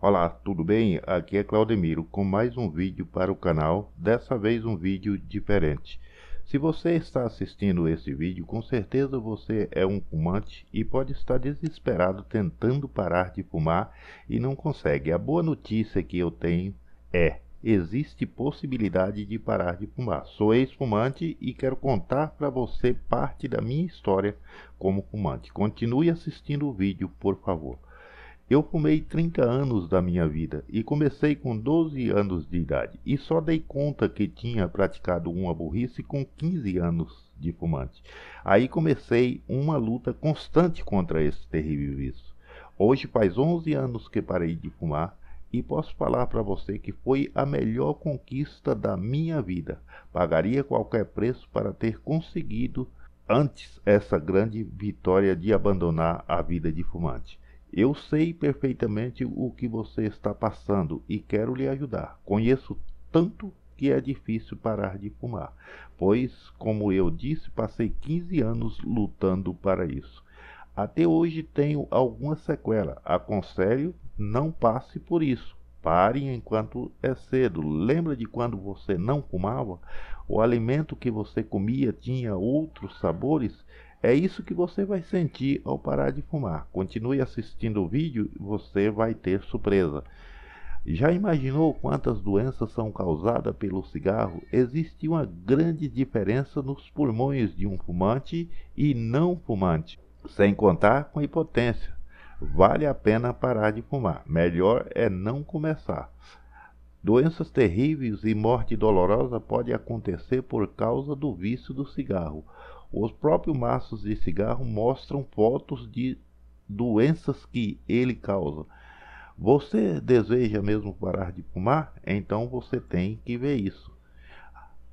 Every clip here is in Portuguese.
Olá, tudo bem? Aqui é Claudemiro com mais um vídeo para o canal, dessa vez um vídeo diferente. Se você está assistindo esse vídeo, com certeza você é um fumante e pode estar desesperado tentando parar de fumar e não consegue. A boa notícia que eu tenho é, existe possibilidade de parar de fumar. Sou ex-fumante e quero contar para você parte da minha história como fumante. Continue assistindo o vídeo, por favor. Eu fumei 30 anos da minha vida e comecei com 12 anos de idade e só dei conta que tinha praticado uma burrice com 15 anos de fumante. Aí comecei uma luta constante contra esse terrível vício. Hoje faz 11 anos que parei de fumar e posso falar para você que foi a melhor conquista da minha vida. Pagaria qualquer preço para ter conseguido antes essa grande vitória de abandonar a vida de fumante. Eu sei perfeitamente o que você está passando e quero lhe ajudar. Conheço tanto que é difícil parar de fumar, pois, como eu disse, passei 15 anos lutando para isso. Até hoje tenho alguma sequela. Aconselho, não passe por isso. Pare enquanto é cedo. Lembra de quando você não fumava? O alimento que você comia tinha outros sabores? É isso que você vai sentir ao parar de fumar. Continue assistindo o vídeo e você vai ter surpresa. Já imaginou quantas doenças são causadas pelo cigarro? Existe uma grande diferença nos pulmões de um fumante e não fumante, sem contar com hipotência. Vale a pena parar de fumar, melhor é não começar. Doenças terríveis e morte dolorosa pode acontecer por causa do vício do cigarro. Os próprios maços de cigarro mostram fotos de doenças que ele causa. Você deseja mesmo parar de fumar? Então você tem que ver isso.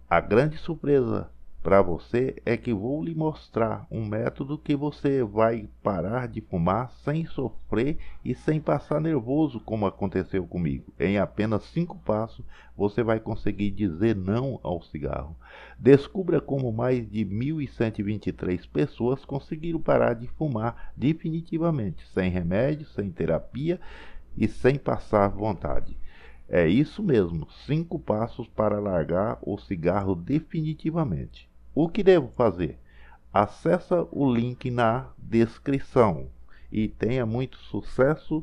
A grande surpresa para você é que vou lhe mostrar um método que você vai parar de fumar sem sofrer e sem passar nervoso, como aconteceu comigo. Em apenas cinco passos, você vai conseguir dizer não ao cigarro. Descubra como mais de 1.123 pessoas conseguiram parar de fumar definitivamente, sem remédio, sem terapia e sem passar vontade. É isso mesmo, cinco passos para largar o cigarro definitivamente. O que devo fazer? Acesse o link na descrição e tenha muito sucesso